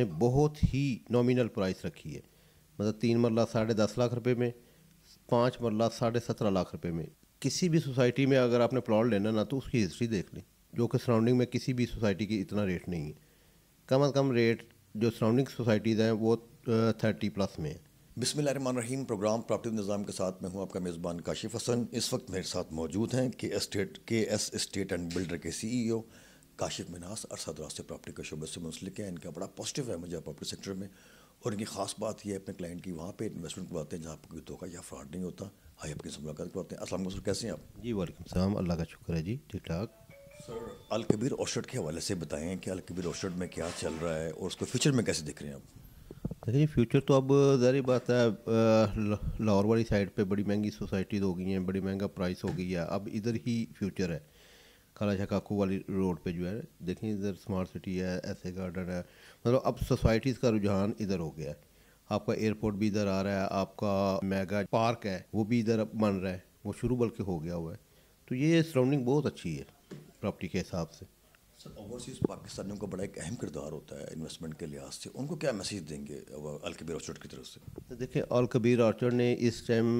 हमने बहुत ही nominal price रखी है मतलब तीन मरला साढ़े दस लाख रुपए में पाँच मरला साढ़े सत्रह लाख रुपए में किसी भी सोसाइटी में अगर आपने प्लॉट लेना ना तो उसकी हिस्ट्री देख लें जो कि सराउंडिंग में किसी भी सोसाइटी की इतना रेट नहीं है कम अज़ कम रेट जो सराउंडिंग सोसाइटीज़ हैं वो थर्टी प्लस में है रहीम प्रोग्राम प्रॉपर्टी निज़ाम के साथ मैं हूं आपका मेज़बान काशिफ हसन इस वक्त मेरे साथ मौजूद हैं के estate K S estate and builder के सीईओ काशिफ मिनास अरसद रास्ते प्रॉपर्टी के शोबे से मुंसलिक हैं इनका बड़ा पॉजिटिव है मुझे प्रॉपर्टी सेक्टर में और इनकी खास बात यह है अपने क्लाइंट की वहाँ पे इन्वेस्टमेंट करवाते हैं जहाँ पर कोई धोखा या फ्रॉड नहीं होता हाई आपकी से मुलाकात करवाते हैं असलम सर कैसे हैं आप जी वालेकुम सलाम अल्लाह का शुक्र है जी ठीक ठाक सर अलकबीर ओशट के हवाले से बताएं कि अलकबीर ओशट में क्या चल रहा है और उसको फ्यूचर में कैसे दिख रहे हैं आप देखिए फ्यूचर तो अब ज़ाहिर बात है लाहौर वाली साइड पे बड़ी महंगी सोसाइटीज़ हो गई हैं बड़ी महंगा प्राइस हो गई है अब इधर ही फ्यूचर है काला काकू वाली रोड पे जो है देखें इधर स्मार्ट सिटी है ऐसे गार्डन है मतलब अब सोसाइटीज़ का रुझान इधर हो गया है आपका एयरपोर्ट भी इधर आ रहा है आपका मेगा पार्क है वो भी इधर बन रहा है वो शुरू बल्कि हो गया हुआ है तो ये सराउंडिंग बहुत अच्छी है प्रॉपर्टी के हिसाब से सर ओवरसीज़ पाकिस्तानियों का बड़ा एक अहम किरदार होता है इन्वेस्टमेंट के लिहाज से उनको क्या मैसेज देंगे अलकबीर ऑर्चर्ड की तरफ से तो देखिए अलकबीर ऑर्चर्ड ने इस टाइम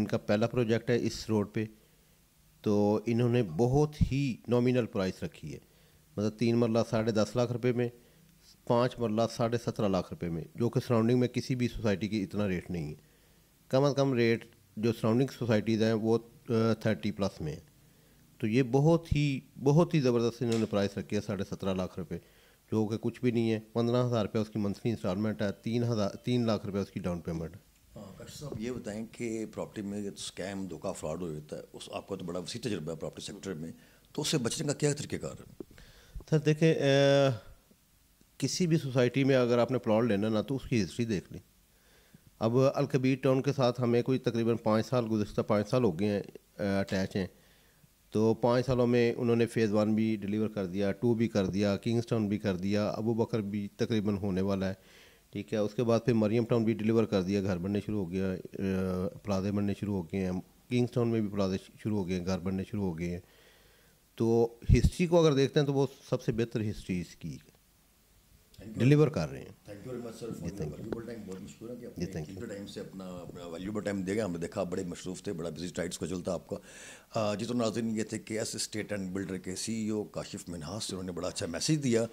इनका पहला प्रोजेक्ट है इस रोड पे तो इन्होंने बहुत ही नॉमिनल प्राइस रखी है मतलब तीन मरला साढ़े दस लाख रुपए में पाँच मरला साढ़े सत्रह लाख रुपए में जो कि सराउंडिंग में किसी भी सोसाइटी की इतना रेट नहीं है कम अज़ कम रेट जो सराउंडिंग सोसाइटीज़ हैं वो थर्टी प्लस में है तो ये बहुत ही बहुत ही ज़बरदस्त इन्होंने प्राइस रखी है साढ़े सत्रह लाख रुपये जो कि कुछ भी नहीं है पंद्रह हज़ार रुपये उसकी मंथली इंस्टॉलमेंट है तीन हज़ार तीन लाख रुपये उसकी डाउन पेमेंट है हाँ, डॉक्टर साहब ये बताएं कि प्रॉपर्टी में स्कैम धोखा फ्रॉड हो जाता है उस आपका तो बड़ा वसी तजर्बा है प्रॉपर्टी सेक्टर में तो उससे बचने का क्या तरीक़ेकार है सर देखें किसी भी सोसाइटी में अगर आपने प्लॉट लेना ना तो उसकी हिस्ट्री देख ली अब अलकबीर टाउन के साथ हमें कोई तकरीबन पाँच साल गुजशत पाँच साल हो गए हैं अटैच हैं तो पाँच सालों में उन्होंने फ़ेज़ वन भी डिलीवर कर दिया टू भी कर दिया किंग्स टाउन भी कर दिया अबू बकर भी तकरीबन होने वाला है ठीक है उसके बाद फिर मरियम टाउन भी डिलीवर कर दिया घर बनने शुरू हो गया प्लाजे बनने शुरू हो गए हैं किंग्स टाउन में भी प्लाजे शुरू हो गए हैं घर बनने शुरू हो गए हैं तो हिस्ट्री को अगर देखते हैं तो वो सबसे बेहतर हिस्ट्री इसकी है डिलीवर कर रहे हैं thank you very much sir for valuable time अपना वैल्यूबल टाइम देगा हमने देखा बड़े मशरूफ थे बड़ा बिजी टाइट स्कजल था आपका जितो नाजिन ये थे के एस स्टेट एंड बिल्डर के सी ई ओ काशिफ मिनहास से उन्होंने बड़ा अच्छा मैसेज दिया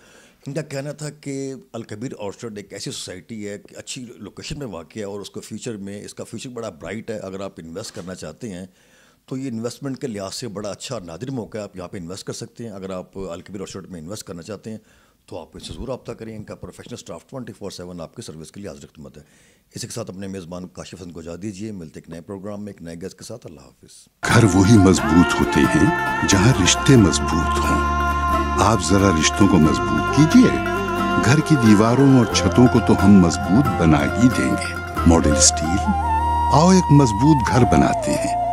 इनका कहना था कि अलकबीर ऑर्चर्ड एक ऐसी सोसाइटी है कि अच्छी लोकेशन में वाक़ है और उसको फ्यूचर में इसका फ्यूचर बड़ा ब्राइट है अगर आप इन्वेस्ट करना चाहते हैं तो ये इन्वेस्टमेंट के लिहाज से बड़ा अच्छा नादिर मौका है आप यहाँ पे इन्वेस्ट कर सकते हैं अगर आप अलकबीर ऑर्चर्ड में इन्वेस्ट करना चाहते हैं तो आप इससे ज़रूर रब्ता करें इनका professional staff twenty four seven आपकी सर्विस के लिए हाजिर खिदमत है इसी के साथ अपने मेज़बान काशिफ हसन को जा दीजिए मिलते एक नए प्रोग्राम में एक नए गेस्ट के साथ अल्लाह हाफिज़ घर वही मजबूत होते हैं जहाँ रिश्ते मजबूत हों आप ज़रा रिश्तों को मजबूत कीजिए घर की दीवारों और छतों को तो हम मजबूत बना ही देंगे मॉडल स्टील आओ एक मजबूत घर बनाते हैं